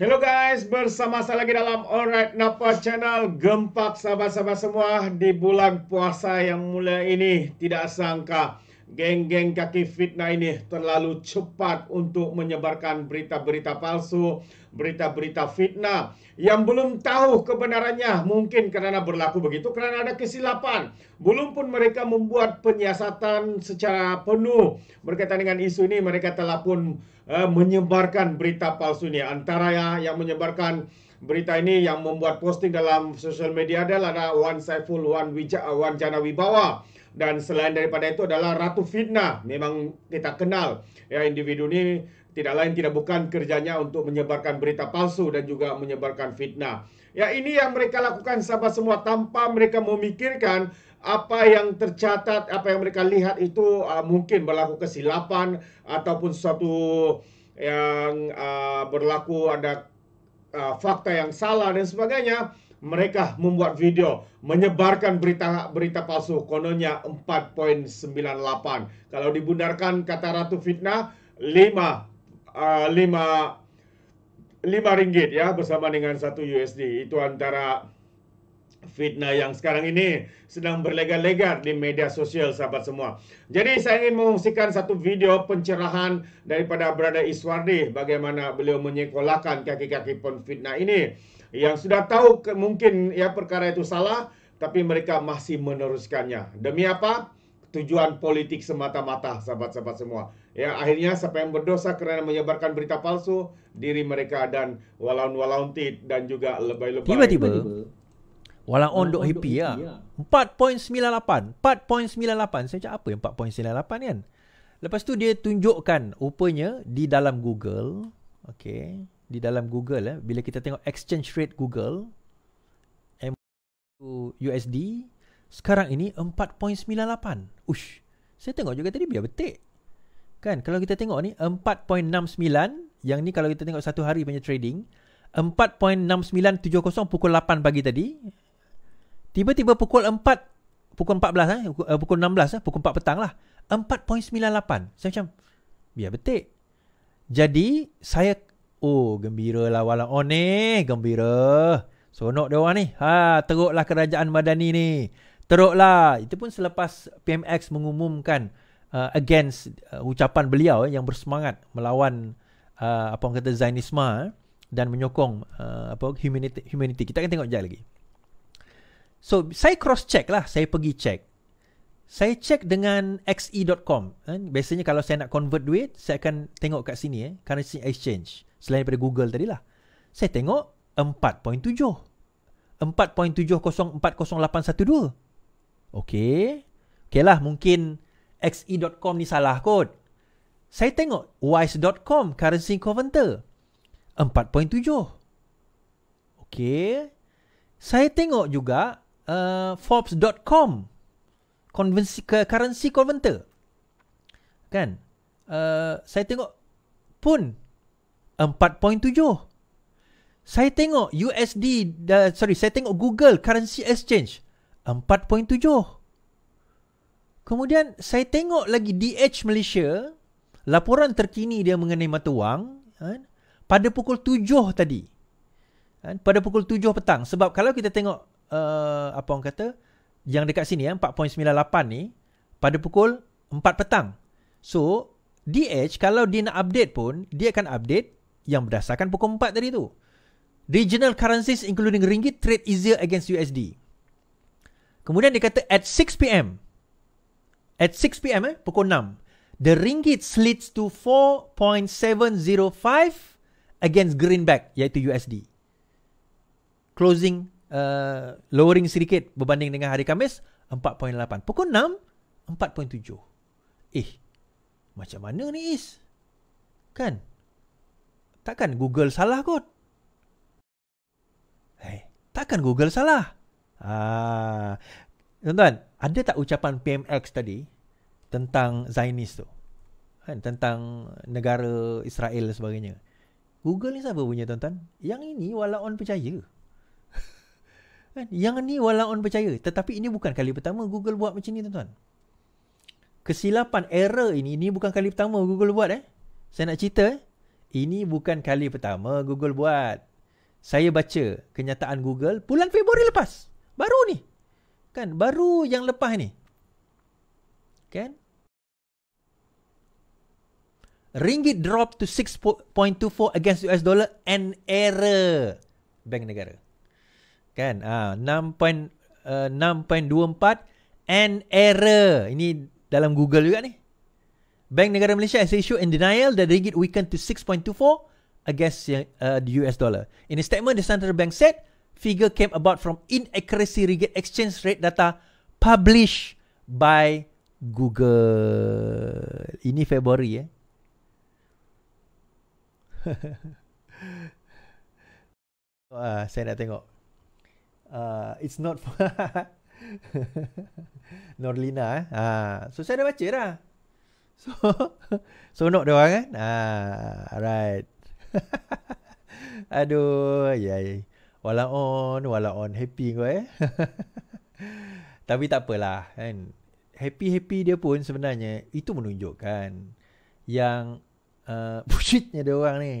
Hello guys, bersama saya lagi dalam Alright Napa Channel Gempak sahabat-sahabat semua di bulan puasa yang mulia ini Tidak sangka geng-geng kaki fitnah ini terlalu cepat untuk menyebarkan berita-berita palsu, berita-berita fitnah yang belum tahu kebenarannya mungkin kerana berlaku begitu kerana ada kesilapan. Belum pun mereka membuat penyiasatan secara penuh berkaitan dengan isu ini mereka telah pun uh, menyebarkan berita palsu ini antara ya yang menyebarkan Berita ini yang membuat posting dalam sosial media adalah One Saiful, One Wijaya, One Jana Wibawa dan selain daripada itu adalah ratu fitnah memang kita kenal ya individu ini tidak lain tidak bukan kerjanya untuk menyebarkan berita palsu dan juga menyebarkan fitnah ya ini yang mereka lakukan sama semua tanpa mereka memikirkan apa yang tercatat apa yang mereka lihat itu uh, mungkin berlaku kesilapan ataupun sesuatu yang uh, berlaku ada uh, fakta yang salah dan sebagainya mereka membuat video menyebarkan berita berita palsu kononnya 4.98 kalau dibundarkan kata ratu fitnah 5 uh, 5 5 ringgit ya bersama dengan 1 USD itu antara fitnah yang sekarang ini sedang berlega legar di media sosial sahabat semua. Jadi saya ingin mengungsikan satu video pencerahan daripada Brother Iswardi bagaimana beliau menyekolahkan kaki-kaki pun fitnah ini yang sudah tahu ke, mungkin ya perkara itu salah tapi mereka masih meneruskannya demi apa tujuan politik semata-mata sahabat-sahabat semua ya akhirnya siapa yang berdosa karena menyebarkan berita palsu diri mereka dan walaun walaun tit dan juga lebay lebay tiba-tiba walaun on dok happy ya 4.98 ya. 4.98 saya cakap apa yang 4.98 kan lepas tu dia tunjukkan rupanya di dalam Google okey di dalam Google eh, bila kita tengok exchange rate Google M USD sekarang ini 4.98. Ush. Saya tengok juga tadi biar betik. Kan kalau kita tengok ni 4.69 yang ni kalau kita tengok satu hari punya trading 4.6970 pukul 8 pagi tadi tiba-tiba pukul 4 pukul 14 eh, eh pukul 16 eh pukul 4 petang lah 4.98 saya macam biar betik jadi saya Oh, gembira lah walau. Oh, ni, gembira. Sonok dia orang ni. Ha, teruklah kerajaan Madani ni. Teruklah. Itu pun selepas PMX mengumumkan uh, against uh, ucapan beliau eh, yang bersemangat melawan uh, apa orang kata Zainisma eh, dan menyokong uh, apa humanity, humanity. Kita akan tengok sekejap lagi. So, saya cross check lah. Saya pergi check saya check dengan xe.com eh, biasanya kalau saya nak convert duit saya akan tengok kat sini eh currency exchange selain daripada Google tadi lah saya tengok 4.7 4.7040812 okey okeylah mungkin xe.com ni salah kot saya tengok wise.com currency converter 4.7 okey saya tengok juga uh, eh, forbes.com konvensi ke currency converter kan uh, saya tengok pun 4.7 saya tengok USD uh, sorry saya tengok Google currency exchange 4.7 kemudian saya tengok lagi DH Malaysia laporan terkini dia mengenai mata wang kan? pada pukul 7 tadi kan? pada pukul 7 petang sebab kalau kita tengok uh, apa orang kata yang dekat sini ya eh, 4.98 ni pada pukul 4 petang. So DH kalau dia nak update pun dia akan update yang berdasarkan pukul 4 tadi tu. Regional currencies including ringgit trade easier against USD. Kemudian dia kata at 6 pm. At 6 pm eh pukul 6. The ringgit slits to 4.705 against greenback iaitu USD. Closing Uh, lowering sedikit berbanding dengan hari Khamis 4.8. Pukul 6 4.7. Eh. Macam mana ni is? Kan? Takkan Google salah kot? Eh, takkan Google salah. Ah. Tuan-tuan, ada tak ucapan PMX tadi tentang Zionis tu? Kan tentang negara Israel dan sebagainya. Google ni siapa punya tuan-tuan? Yang ini walaupun percaya. Kan? Yang ni walau on percaya. Tetapi ini bukan kali pertama Google buat macam ni tuan-tuan. Kesilapan error ini, ini bukan kali pertama Google buat eh. Saya nak cerita eh. Ini bukan kali pertama Google buat. Saya baca kenyataan Google bulan Februari lepas. Baru ni. Kan? Baru yang lepas ni. Kan? Ringgit drop to 6.24 against US dollar and error. Bank negara kan ah 6.6.24 uh, eh, and error ini dalam Google juga ni Bank Negara Malaysia has issued in denial that ringgit weakened to 6.24 against uh, the US dollar. In a statement, the central bank said figure came about from inaccuracy ringgit exchange rate data published by Google. Ini Februari eh. Wah, saya nak tengok uh, it's not for Norlina eh. Ha. So saya dah baca dah. So so nak dia orang kan. Ha, alright. Aduh, yai. Ya. Wala on, wala on happy kau eh. Tapi tak apalah kan. Happy-happy dia pun sebenarnya itu menunjukkan yang uh, bullshitnya dia orang ni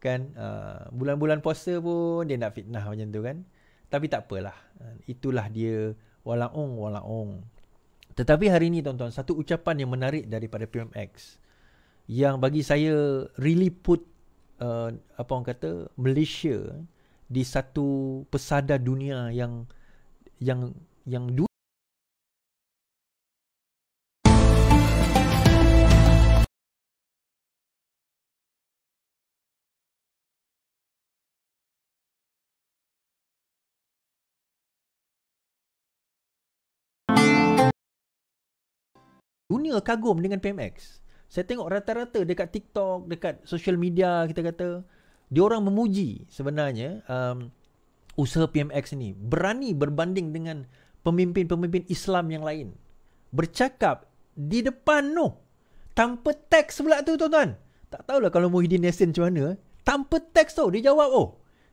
kan uh, bulan-bulan puasa pun dia nak fitnah macam tu kan tapi tak apalah uh, itulah dia walaung walaung tetapi hari ni tuan-tuan satu ucapan yang menarik daripada PMX yang bagi saya really put uh, apa orang kata Malaysia di satu pesada dunia yang yang yang dunia dunia kagum dengan PMX. Saya tengok rata-rata dekat TikTok, dekat social media kita kata, dia orang memuji sebenarnya um, usaha PMX ni berani berbanding dengan pemimpin-pemimpin Islam yang lain. Bercakap di depan no. Tanpa teks pula tu tuan-tuan. Tak tahulah kalau Muhyiddin Yassin macam mana. Eh. Tanpa teks tu dia jawab oh.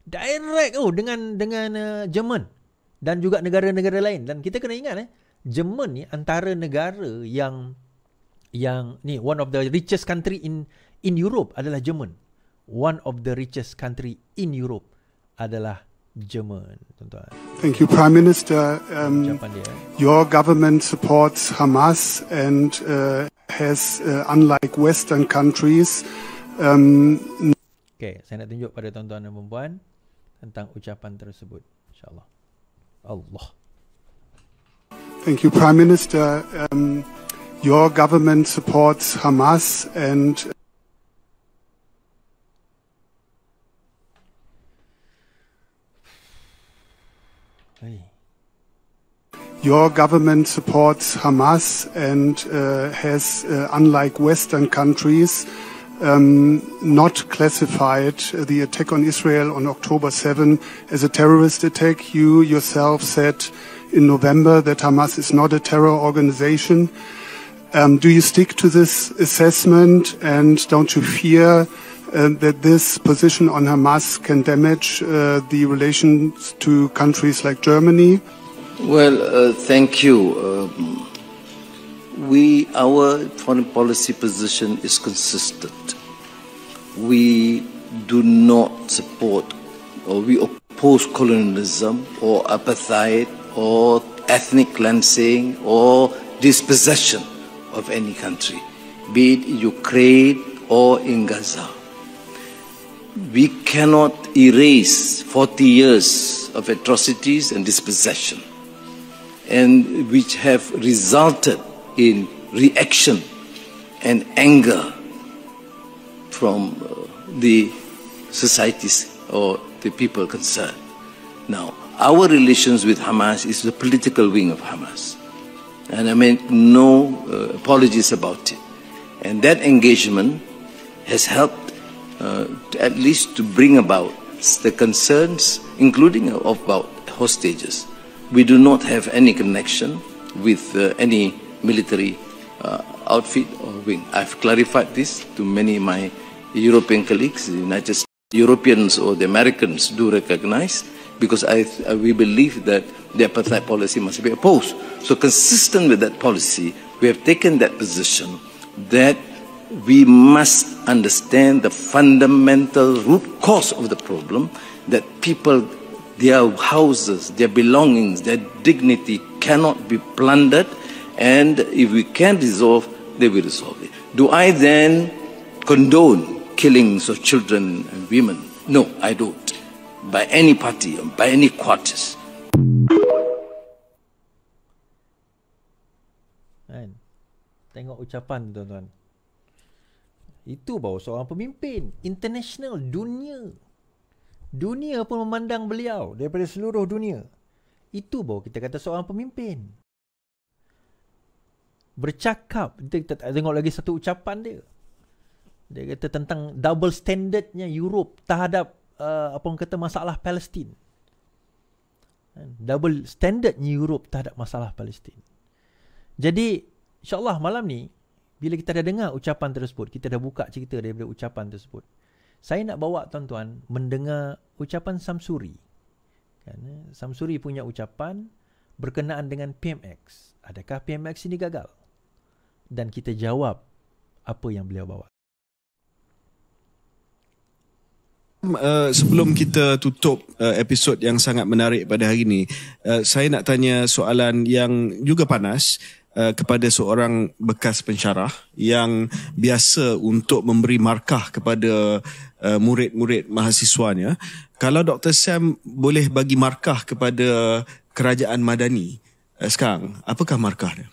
Direct oh dengan dengan uh, Jerman dan juga negara-negara lain dan kita kena ingat eh Jerman ni antara negara yang yang ni one of the richest country in in Europe adalah Jerman. One of the richest country in Europe adalah Jerman, tuan-tuan. Thank you Prime Minister. Um eh? your government supports Hamas and uh, has uh, unlike western countries um Okay, saya nak tunjuk pada tuan-tuan dan puan tentang ucapan tersebut. Insya-Allah. Allah. Thank you Prime Minister. Um your government supports Hamas and Your government supports Hamas and uh, has, uh, unlike Western countries, um, not classified the attack on Israel on October 7 as a terrorist attack. You yourself said in November that Hamas is not a terror organization. Um, do you stick to this assessment and don't you fear uh, that this position on Hamas can damage uh, the relations to countries like Germany? Well, uh, thank you. Um, we, our foreign policy position is consistent. We do not support or we oppose colonialism or apartheid or ethnic cleansing or dispossession of any country, be it Ukraine or in Gaza. We cannot erase 40 years of atrocities and dispossession, and which have resulted in reaction and anger from uh, the societies or the people concerned. Now, our relations with Hamas is the political wing of Hamas and I make no uh, apologies about it. And that engagement has helped uh, to, at least to bring about the concerns, including about hostages. We do not have any connection with uh, any military uh, outfit or wing. I've clarified this to many of my European colleagues, the United States. Europeans or the Americans do recognize because I, we believe that the apartheid policy must be opposed. So, consistent with that policy, we have taken that position that we must understand the fundamental root cause of the problem that people, their houses, their belongings, their dignity cannot be plundered, and if we can resolve, they will resolve it. Do I then condone killings of children and women? No, I don't. By any party, by any quarters. Tengok ucapan tuan-tuan. Itu bawa seorang pemimpin. International, dunia. Dunia pun memandang beliau daripada seluruh dunia. Itu bawa kita kata seorang pemimpin. Bercakap. Kita, kita tengok lagi satu ucapan dia. Dia kata tentang double standardnya Europe terhadap uh, apa yang kata masalah Palestin. Kan? Double standardnya Europe terhadap masalah Palestin. Jadi InsyaAllah malam ni, bila kita dah dengar ucapan tersebut, kita dah buka cerita daripada ucapan tersebut. Saya nak bawa tuan-tuan mendengar ucapan Samsuri. Kan, eh? Samsuri punya ucapan berkenaan dengan PMX. Adakah PMX ini gagal? Dan kita jawab apa yang beliau bawa. Uh, sebelum kita tutup uh, episod yang sangat menarik pada hari ini, uh, saya nak tanya soalan yang juga panas. Eh, kepada seorang bekas pensyarah yang biasa untuk memberi markah kepada uh, murid-murid mahasiswanya kalau Dr Sam boleh bagi markah kepada kerajaan madani uh, sekarang apakah markah dia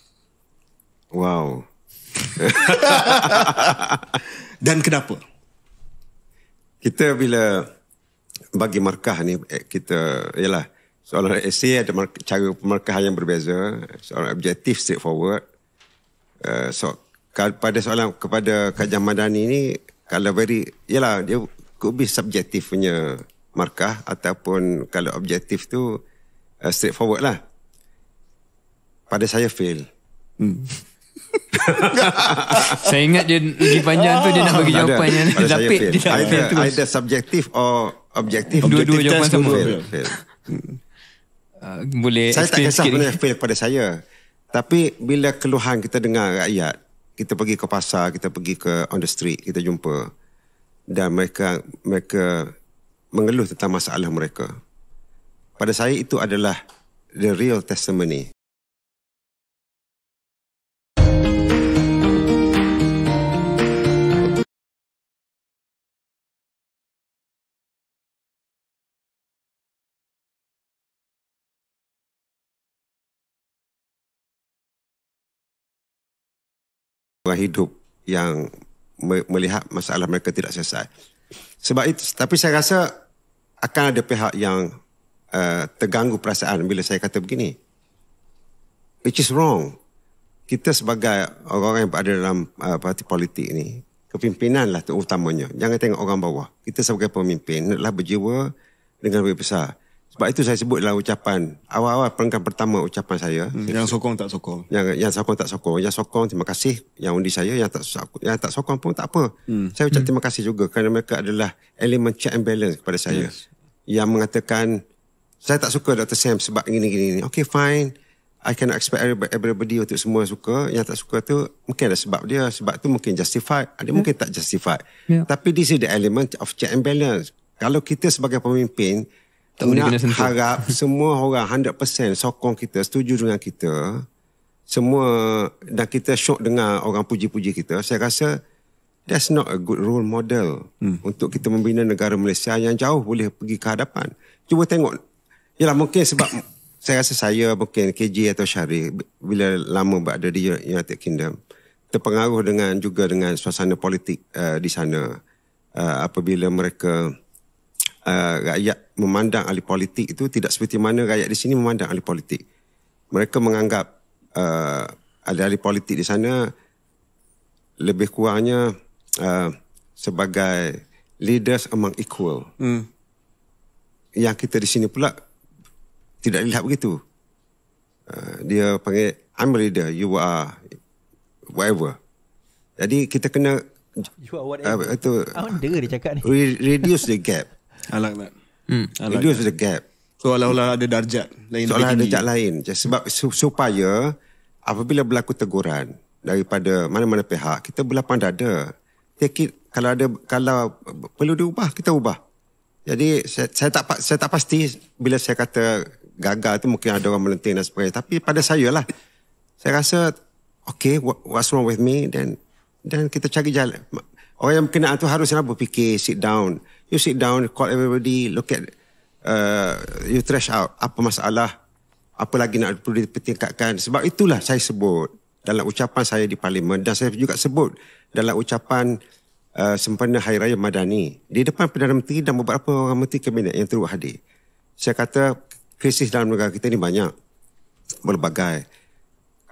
wow dan kenapa kita bila bagi markah ni kita ialah Soalan esay ada cara pemerkahan yang berbeza. Soalan objektif, straightforward. Uh, so, pada soalan kepada Kajah Madani ini, kalau very, yalah, dia could be subjektif punya markah ataupun kalau objektif tu uh, eh, forward lah. Pada saya fail. Hmm. saya ingat dia lebih panjang tu dia nak bagi ah. jawapan yang dapat. Either, either subjektif or objektif. Dua-dua jawapan sama. Ah, boleh saya tak kisah sikit. boleh feel pada saya tapi bila keluhan kita dengar rakyat kita pergi ke pasar kita pergi ke on the street kita jumpa dan mereka mereka mengeluh tentang masalah mereka pada saya itu adalah the real testimony lingkungan hidup yang me- melihat masalah mereka tidak selesai. Sebab itu, tapi saya rasa akan ada pihak yang uh, terganggu perasaan bila saya kata begini. Which is wrong. Kita sebagai orang-orang yang berada dalam uh, parti politik ini, kepimpinan lah terutamanya. Jangan tengok orang bawah. Kita sebagai pemimpin adalah berjiwa dengan lebih besar. Sebab itu saya sebutlah ucapan awal-awal peringkat pertama ucapan saya. Hmm. Yang sokong tak sokong. Yang yang sokong tak sokong. Yang sokong terima kasih. Yang undi saya yang tak sokong, yang tak sokong pun tak apa. Hmm. Saya ucap hmm. terima kasih juga kerana mereka adalah elemen check and balance kepada saya. Yes. Yang mengatakan saya tak suka Dr. Sam sebab gini gini gini. Okay fine. I cannot expect everybody untuk semua suka. Yang tak suka tu mungkin ada sebab dia. Sebab tu mungkin justified. Ada yeah. mungkin tak justified. Yeah. Tapi this is the element of check and balance. Kalau kita sebagai pemimpin, tak boleh harap semua orang 100% sokong kita, setuju dengan kita. Semua dan kita syok dengan orang puji-puji kita. Saya rasa that's not a good role model hmm. untuk kita membina negara Malaysia yang jauh boleh pergi ke hadapan. Cuba tengok. Yalah mungkin sebab saya rasa saya mungkin KJ atau Syari bila lama berada di United Kingdom terpengaruh dengan juga dengan suasana politik uh, di sana uh, apabila mereka uh, rakyat memandang ahli politik itu tidak seperti mana rakyat di sini memandang ahli politik. Mereka menganggap uh, ahli ahli politik di sana lebih kurangnya uh, sebagai leaders among equal. Hmm. Yang kita di sini pula tidak dilihat begitu. Uh, dia panggil I'm a leader, you are whatever. Jadi kita kena Uh, itu, Founder ah, dia cakap ni. reduce the gap. I like that. Hmm. I like Reduce that. the gap. Seolah-olah ada darjat lain. Seolah ada darjat lain. Sebab supaya apabila berlaku teguran daripada mana-mana pihak, kita berlapang dada. Take it, kalau ada kalau perlu diubah, kita ubah. Jadi saya, saya tak saya tak pasti bila saya kata gagal tu mungkin ada orang melenting dan sebagainya. Tapi pada saya lah, saya rasa okay, what's wrong with me? Dan dan kita cari jalan. Orang yang berkenaan tu haruslah berfikir, sit down you sit down, you call everybody, look at, uh, you trash out apa masalah, apa lagi nak perlu dipertingkatkan. Sebab itulah saya sebut dalam ucapan saya di parlimen dan saya juga sebut dalam ucapan uh, sempena Hari Raya Madani di depan Perdana Menteri dan beberapa orang menteri kabinet yang turut hadir. Saya kata krisis dalam negara kita ini banyak, berbagai.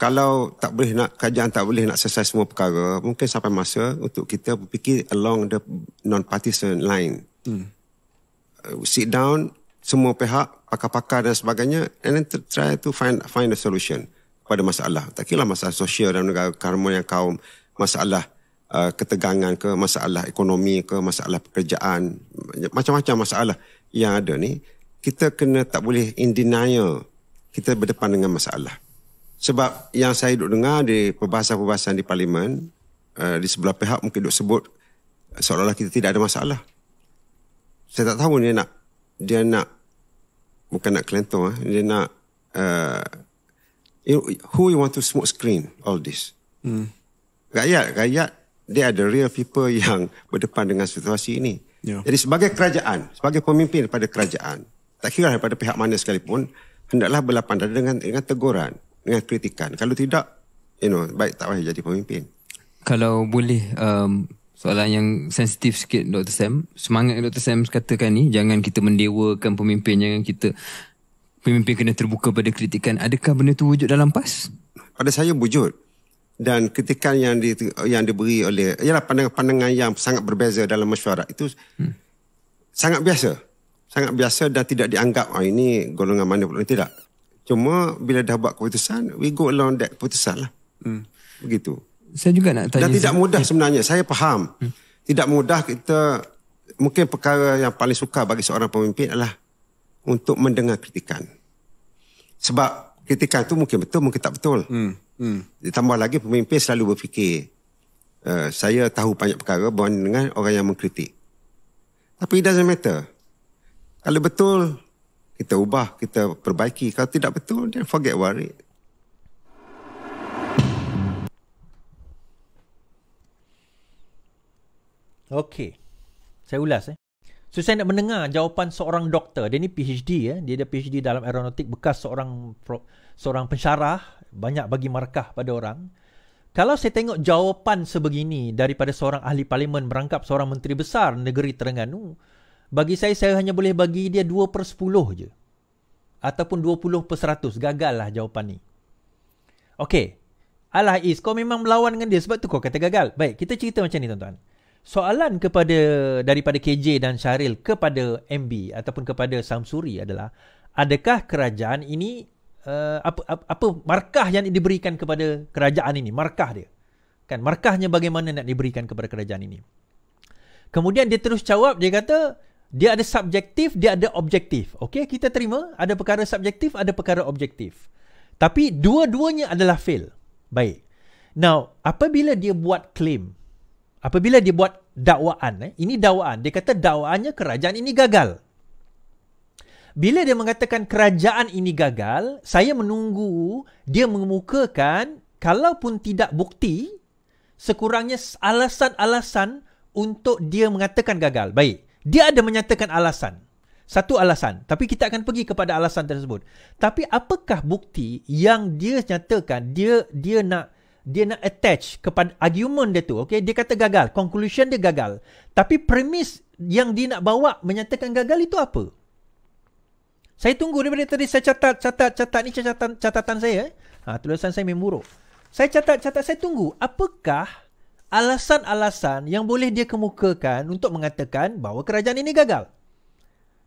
Kalau tak boleh nak kerajaan tak boleh nak selesai semua perkara, mungkin sampai masa untuk kita berfikir along the non-partisan line hmm. Uh, sit down semua pihak pakar-pakar dan sebagainya and then try to find find a solution pada masalah tak kira lah masalah sosial dan negara karma yang kaum masalah uh, ketegangan ke masalah ekonomi ke masalah pekerjaan macam-macam masalah yang ada ni kita kena tak boleh in denial kita berdepan dengan masalah sebab yang saya duk dengar di perbahasan-perbahasan di parlimen uh, di sebelah pihak mungkin duk sebut seolah-olah kita tidak ada masalah saya tak tahu dia nak dia nak bukan nak kelentong ah eh. dia nak uh, who you want to smoke screen all this hmm. rakyat rakyat dia ada real people yang berdepan dengan situasi ini yeah. jadi sebagai kerajaan sebagai pemimpin daripada kerajaan tak kira daripada pihak mana sekalipun hendaklah berlapan dada dengan dengan teguran dengan kritikan kalau tidak you know baik tak payah jadi pemimpin kalau boleh um, soalan yang sensitif sikit Dr. Sam. Semangat yang Dr. Sam katakan ni, jangan kita mendewakan pemimpin, jangan kita pemimpin kena terbuka pada kritikan. Adakah benda tu wujud dalam PAS? Pada saya wujud. Dan kritikan yang di, yang diberi oleh ialah pandangan-pandangan yang sangat berbeza dalam mesyuarat itu hmm. sangat biasa. Sangat biasa dan tidak dianggap oh, ini golongan mana pun tidak. Cuma bila dah buat keputusan, we go along that keputusan lah. Hmm. Begitu saya juga nak tanya. Dan tidak mudah eh. sebenarnya. Saya faham. Hmm. Tidak mudah kita mungkin perkara yang paling suka bagi seorang pemimpin adalah untuk mendengar kritikan. Sebab kritikan itu mungkin betul, mungkin tak betul. Hmm. Hmm. Ditambah lagi pemimpin selalu berfikir uh, saya tahu banyak perkara berbanding dengan orang yang mengkritik. Tapi it doesn't matter. Kalau betul, kita ubah, kita perbaiki. Kalau tidak betul, then forget worry. Okey. Saya ulas eh. So saya nak mendengar jawapan seorang doktor. Dia ni PhD ya. Eh. Dia ada PhD dalam aeronautik bekas seorang seorang pensyarah banyak bagi markah pada orang. Kalau saya tengok jawapan sebegini daripada seorang ahli parlimen merangkap seorang menteri besar negeri Terengganu, bagi saya, saya hanya boleh bagi dia 2 per 10 je. Ataupun 20 per 100. Gagal lah jawapan ni. Okay. Alah Is, kau memang melawan dengan dia. Sebab tu kau kata gagal. Baik, kita cerita macam ni tuan-tuan soalan kepada daripada KJ dan Syaril kepada MB ataupun kepada Samsuri adalah adakah kerajaan ini uh, apa, apa apa markah yang diberikan kepada kerajaan ini markah dia kan markahnya bagaimana nak diberikan kepada kerajaan ini kemudian dia terus jawab dia kata dia ada subjektif dia ada objektif okey kita terima ada perkara subjektif ada perkara objektif tapi dua-duanya adalah fail baik now apabila dia buat claim apabila dia buat dakwaan eh, ini dakwaan dia kata dakwaannya kerajaan ini gagal bila dia mengatakan kerajaan ini gagal saya menunggu dia mengemukakan kalaupun tidak bukti sekurangnya alasan-alasan untuk dia mengatakan gagal baik dia ada menyatakan alasan satu alasan tapi kita akan pergi kepada alasan tersebut tapi apakah bukti yang dia nyatakan dia dia nak dia nak attach kepada argument dia tu okey dia kata gagal conclusion dia gagal tapi premis yang dia nak bawa menyatakan gagal itu apa saya tunggu daripada tadi saya catat catat catat ini catatan catatan saya eh? ha, tulisan saya memburuk saya catat catat saya tunggu apakah alasan-alasan yang boleh dia kemukakan untuk mengatakan bahawa kerajaan ini gagal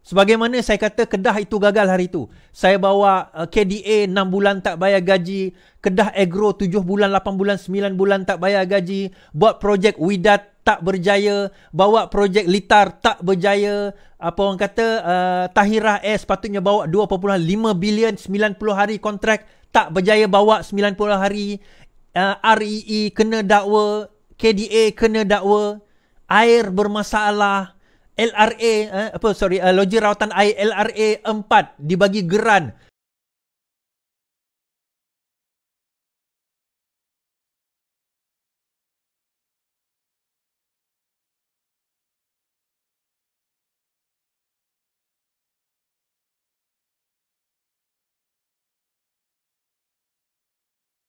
Sebagaimana saya kata Kedah itu gagal hari itu. Saya bawa uh, KDA 6 bulan tak bayar gaji. Kedah Agro 7 bulan, 8 bulan, 9 bulan tak bayar gaji. Buat projek Widat tak berjaya. Bawa projek Litar tak berjaya. Apa orang kata uh, Tahirah S patutnya bawa 2.5 bilion 90 hari kontrak. Tak berjaya bawa 90 hari. Uh, REE e kena dakwa. KDA kena dakwa. Air bermasalah. LRA eh, apa sorry uh, loji rawatan air LRA 4 dibagi geran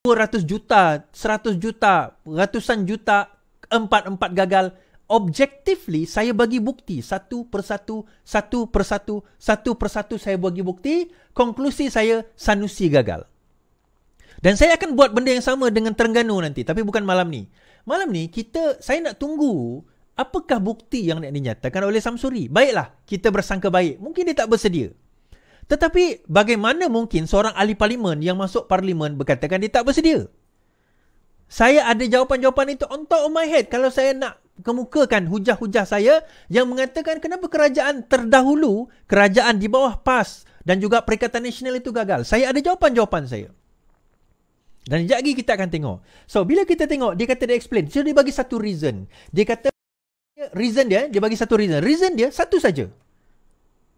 ratus juta, seratus juta, ratusan juta, empat-empat gagal objectively saya bagi bukti satu persatu satu persatu satu persatu saya bagi bukti konklusi saya Sanusi gagal. Dan saya akan buat benda yang sama dengan Terengganu nanti tapi bukan malam ni. Malam ni kita saya nak tunggu apakah bukti yang nak dinyatakan oleh Samsuri. Baiklah, kita bersangka baik. Mungkin dia tak bersedia. Tetapi bagaimana mungkin seorang ahli parlimen yang masuk parlimen berkatakan dia tak bersedia? Saya ada jawapan-jawapan itu on top of my head. Kalau saya nak kemukakan hujah-hujah saya yang mengatakan kenapa kerajaan terdahulu, kerajaan di bawah PAS dan juga Perikatan Nasional itu gagal. Saya ada jawapan-jawapan saya. Dan sekejap lagi kita akan tengok. So, bila kita tengok, dia kata dia explain. So, dia bagi satu reason. Dia kata, reason dia, dia bagi satu reason. Reason dia, satu saja.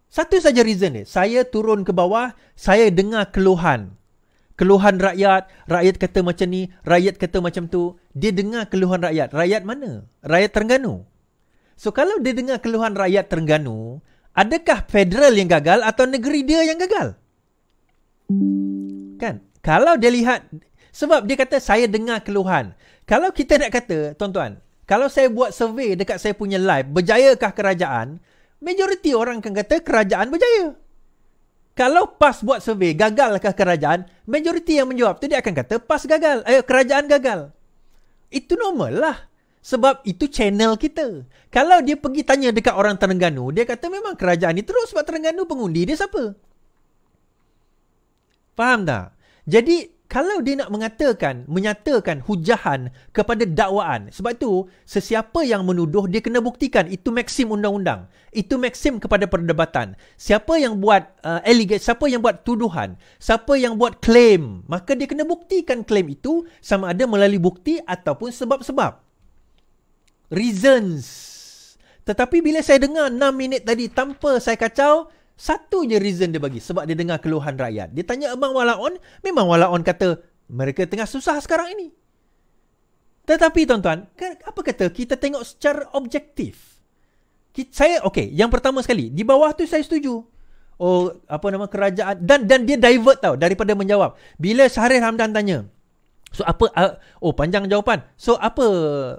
Satu saja reason dia. Saya turun ke bawah, saya dengar keluhan keluhan rakyat, rakyat kata macam ni, rakyat kata macam tu. Dia dengar keluhan rakyat. Rakyat mana? Rakyat Terengganu. So kalau dia dengar keluhan rakyat Terengganu, adakah federal yang gagal atau negeri dia yang gagal? Kan? Kalau dia lihat sebab dia kata saya dengar keluhan. Kalau kita nak kata, tuan-tuan, kalau saya buat survey dekat saya punya live, berjayakah kerajaan? Majoriti orang akan kata kerajaan berjaya kalau PAS buat survey gagal ke kerajaan, majoriti yang menjawab tu dia akan kata PAS gagal. Ayo eh, kerajaan gagal. Itu normal lah. Sebab itu channel kita. Kalau dia pergi tanya dekat orang Terengganu, dia kata memang kerajaan ni teruk sebab Terengganu pengundi dia siapa? Faham tak? Jadi kalau dia nak mengatakan, menyatakan hujahan kepada dakwaan. Sebab tu, sesiapa yang menuduh, dia kena buktikan. Itu maksim undang-undang. Itu maksim kepada perdebatan. Siapa yang buat uh, allegation, siapa yang buat tuduhan, siapa yang buat claim, maka dia kena buktikan claim itu sama ada melalui bukti ataupun sebab-sebab. Reasons. Tetapi bila saya dengar 6 minit tadi tanpa saya kacau, satu je reason dia bagi sebab dia dengar keluhan rakyat. Dia tanya Abang Walaon, memang Walaon kata mereka tengah susah sekarang ini. Tetapi tuan-tuan, apa kata kita tengok secara objektif? Saya okey, yang pertama sekali, di bawah tu saya setuju. Oh, apa nama kerajaan dan dan dia divert tau daripada menjawab. Bila Syahril Hamdan tanya, So apa uh, Oh panjang jawapan So apa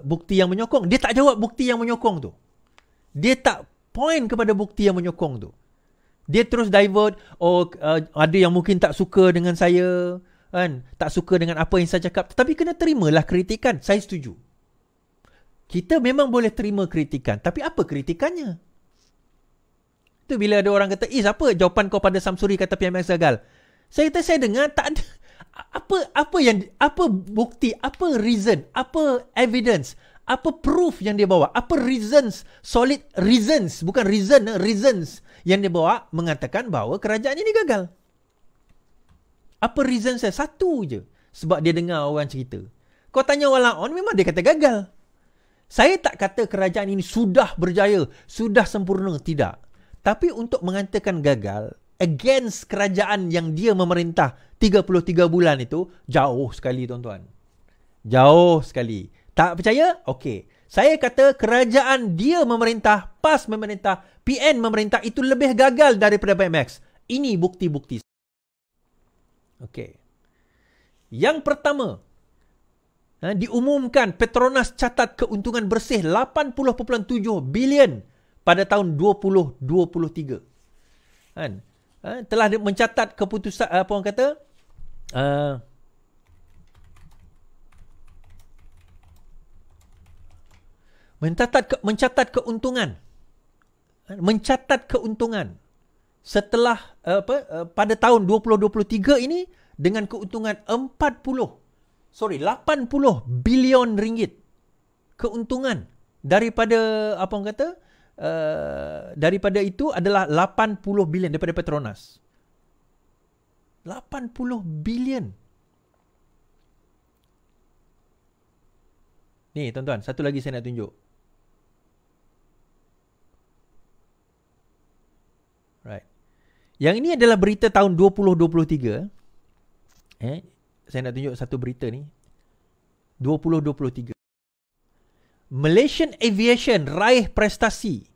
Bukti yang menyokong Dia tak jawab bukti yang menyokong tu Dia tak Point kepada bukti yang menyokong tu dia terus divert oh uh, ada yang mungkin tak suka dengan saya kan tak suka dengan apa yang saya cakap tetapi kena terimalah kritikan saya setuju kita memang boleh terima kritikan tapi apa kritikannya tu bila ada orang kata eh, is apa jawapan kau pada Samsuri kata PMX gagal saya kata saya dengar tak ada apa apa yang apa bukti apa reason apa evidence apa proof yang dia bawa apa reasons solid reasons bukan reason reasons yang dibawa mengatakan bahawa kerajaan ini gagal. Apa reason saya? Satu je. Sebab dia dengar orang cerita. Kau tanya Walaon, oh, memang dia kata gagal. Saya tak kata kerajaan ini sudah berjaya, sudah sempurna. Tidak. Tapi untuk mengatakan gagal, against kerajaan yang dia memerintah 33 bulan itu, jauh sekali tuan-tuan. Jauh sekali. Tak percaya? Okey. Saya kata kerajaan dia memerintah PAS memerintah, PN memerintah itu lebih gagal daripada BMX. Ini bukti-bukti. Okey. Yang pertama, ha, diumumkan Petronas catat keuntungan bersih 80.7 bilion pada tahun 2023. Kan? Ha, telah mencatat keputusan apa orang kata? Uh, mencatat ke, mencatat keuntungan mencatat keuntungan setelah eh, apa eh, pada tahun 2023 ini dengan keuntungan 40 sorry 80 bilion ringgit keuntungan daripada apa orang kata uh, daripada itu adalah 80 bilion daripada Petronas 80 bilion Ni tuan-tuan, satu lagi saya nak tunjuk. Yang ini adalah berita tahun 2023. Eh, saya nak tunjuk satu berita ni. 2023. Malaysian Aviation raih prestasi.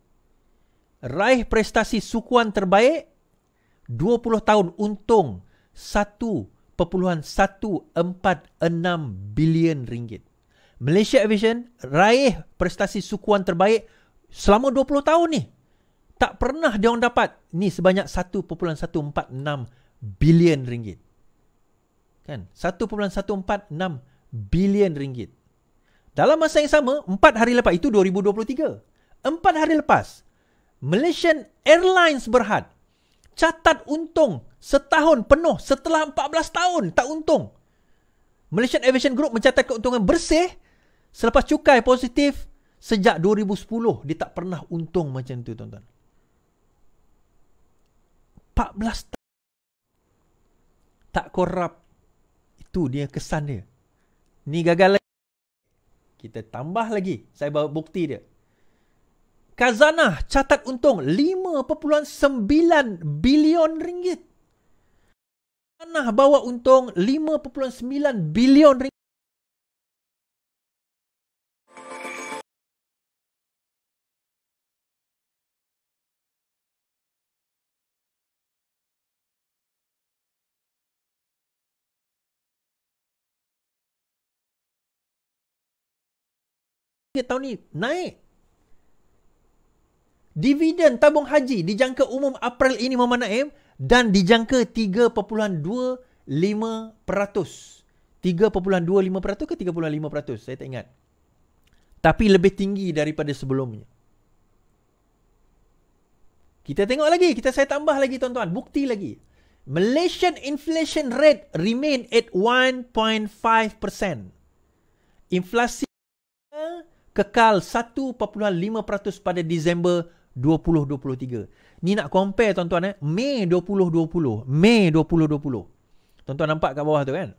Raih prestasi sukuan terbaik 20 tahun untung 1.146 bilion ringgit. Malaysia Aviation raih prestasi sukuan terbaik selama 20 tahun ni tak pernah dia orang dapat ni sebanyak 1.146 bilion ringgit. Kan? 1.146 bilion ringgit. Dalam masa yang sama, 4 hari lepas itu 2023. 4 hari lepas, Malaysian Airlines Berhad catat untung setahun penuh setelah 14 tahun tak untung. Malaysian Aviation Group mencatat keuntungan bersih selepas cukai positif sejak 2010. Dia tak pernah untung macam tu, tuan-tuan. 14 tahun tak korup. Itu dia kesan dia. Ni gagal lagi. Kita tambah lagi. Saya bawa bukti dia. Kazanah catat untung 5.9 bilion ringgit. Kazanah bawa untung 5.9 bilion ringgit. tahun ni naik. Dividen tabung haji dijangka umum April ini memanah M dan dijangka 3.25%. 3.25% ke 3.5%? Saya tak ingat. Tapi lebih tinggi daripada sebelumnya. Kita tengok lagi. Kita saya tambah lagi tuan-tuan. Bukti lagi. Malaysian inflation rate remain at 1.5%. Inflasi kekal 1.5% pada Disember 2023. Ni nak compare tuan-tuan eh, Mei 2020, Mei 2020. Tuan-tuan nampak kat bawah tu kan?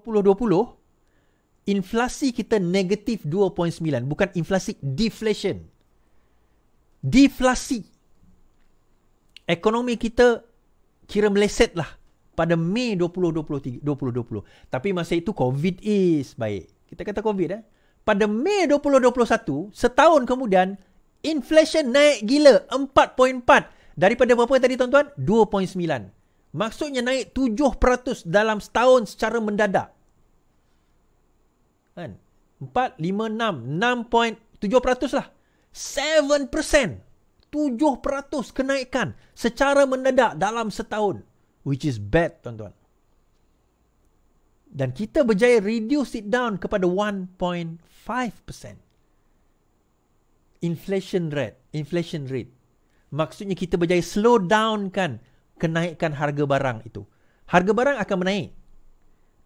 2020 inflasi kita negatif 2.9 bukan inflasi deflation. Deflasi. Ekonomi kita kira meleset lah pada Mei 2020, 2020. Tapi masa itu COVID is baik. Kita kata COVID eh pada Mei 2021, setahun kemudian, inflation naik gila 4.4 daripada berapa tadi tuan-tuan? 2.9. Maksudnya naik 7% dalam setahun secara mendadak. Kan? 4, 5, 6, 6. 7% lah. 7%. 7% kenaikan secara mendadak dalam setahun. Which is bad, tuan-tuan dan kita berjaya reduce it down kepada 1.5% inflation rate inflation rate maksudnya kita berjaya slow down kan kenaikan harga barang itu harga barang akan menaik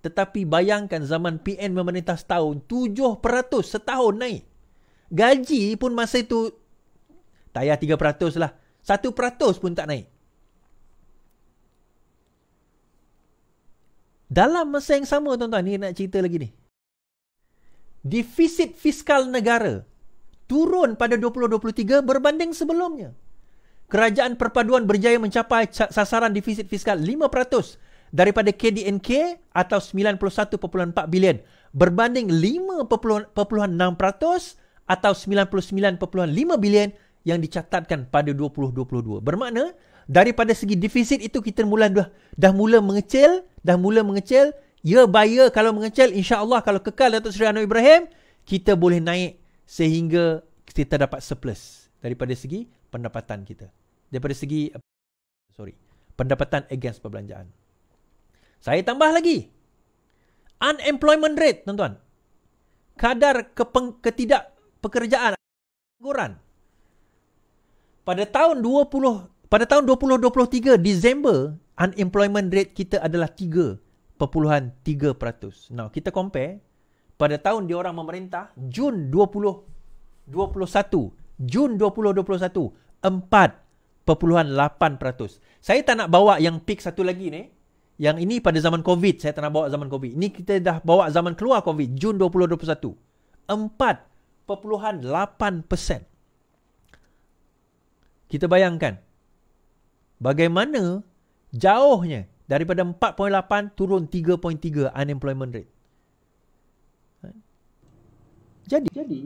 tetapi bayangkan zaman PN memerintah setahun 7% setahun naik gaji pun masa itu tayar 3% lah 1% pun tak naik Dalam masa yang sama tuan-tuan, ni nak cerita lagi ni. Defisit fiskal negara turun pada 2023 berbanding sebelumnya. Kerajaan Perpaduan berjaya mencapai sasaran defisit fiskal 5% daripada KDNK atau 91.4 bilion berbanding 5.6% atau 99.5 bilion yang dicatatkan pada 2022. Bermakna daripada segi defisit itu kita mula dah, dah mula mengecil, dah mula mengecil. Ya bayar kalau mengecil, insya-Allah kalau kekal Datuk Seri Anwar Ibrahim, kita boleh naik sehingga kita dapat surplus daripada segi pendapatan kita. Daripada segi sorry, pendapatan against perbelanjaan. Saya tambah lagi. Unemployment rate, tuan-tuan. Kadar kepeng, ketidak pekerjaan pengangguran. Pada tahun pada tahun 2023 Disember unemployment rate kita adalah 3.3%. Now kita compare pada tahun diorang memerintah Jun 2021, Jun 2021 perpuluhan 4.8%. Saya tak nak bawa yang peak satu lagi ni. Yang ini pada zaman COVID, saya tak nak bawa zaman COVID. Ini kita dah bawa zaman keluar COVID, Jun 2021. 4.8%. Kita bayangkan, bagaimana jauhnya daripada 4.8 turun 3.3 unemployment rate. Ha? Jadi. Jadi.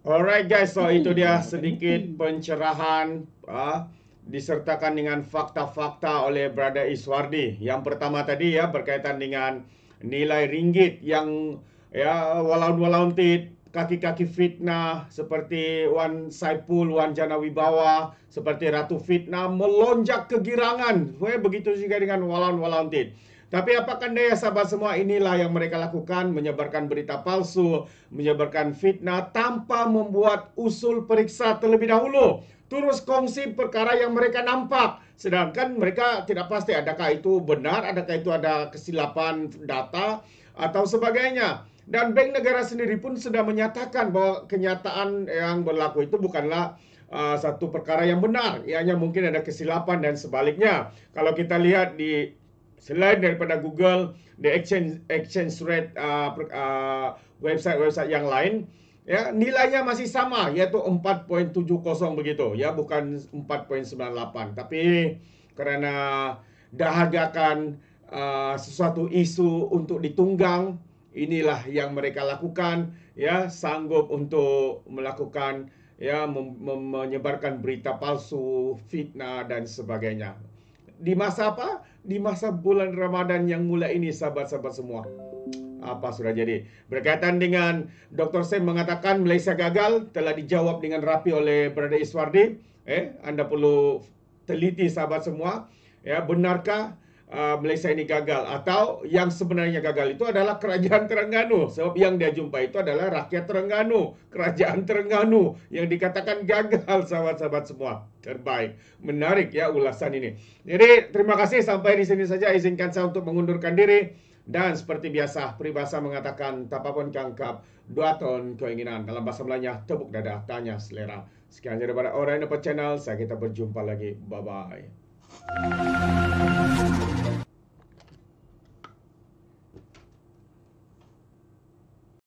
Alright guys, so hmm. itu dia sedikit pencerahan uh, disertakan dengan fakta-fakta oleh Brother Iswardi. Yang pertama tadi ya berkaitan dengan nilai ringgit yang ya walau-walau tit kaki-kaki fitnah seperti Wan Saipul, Wan Jana Wibawa, seperti Ratu Fitnah melonjak kegirangan. Weh, begitu juga dengan Walan Walantin. Tapi apakah daya sahabat semua inilah yang mereka lakukan menyebarkan berita palsu, menyebarkan fitnah tanpa membuat usul periksa terlebih dahulu. Terus kongsi perkara yang mereka nampak. Sedangkan mereka tidak pasti adakah itu benar, adakah itu ada kesilapan data atau sebagainya. Dan Bank Negara sendiri pun sudah menyatakan bahwa kenyataan yang berlaku itu bukanlah uh, satu perkara yang benar. Ya, hanya mungkin ada kesilapan dan sebaliknya. Kalau kita lihat di selain daripada Google, the exchange exchange rate uh, uh, website website yang lain ya nilainya masih sama yaitu 4.70 begitu ya bukan 4.98 tapi karena dahagakan uh, sesuatu isu untuk ditunggang inilah yang mereka lakukan ya sanggup untuk melakukan ya menyebarkan berita palsu, fitnah dan sebagainya. Di masa apa? Di masa bulan Ramadan yang mulai ini sahabat-sahabat semua. Apa sudah jadi? Berkaitan dengan Dr. Sam mengatakan Malaysia gagal telah dijawab dengan rapi oleh Berada Iswardi. Eh, Anda perlu teliti sahabat semua. Ya, benarkah Ah, Malaysia ini gagal atau yang sebenarnya gagal itu adalah kerajaan Terengganu sebab yang dia jumpa itu adalah rakyat Terengganu kerajaan Terengganu yang dikatakan gagal sahabat-sahabat semua terbaik menarik ya ulasan ini jadi terima kasih sampai di sini saja izinkan saya untuk mengundurkan diri dan seperti biasa peribahasa mengatakan tak tapapun kangkap dua ton keinginan dalam bahasa Melayu tepuk dada tanya selera sekian daripada orang channel saya kita berjumpa lagi bye bye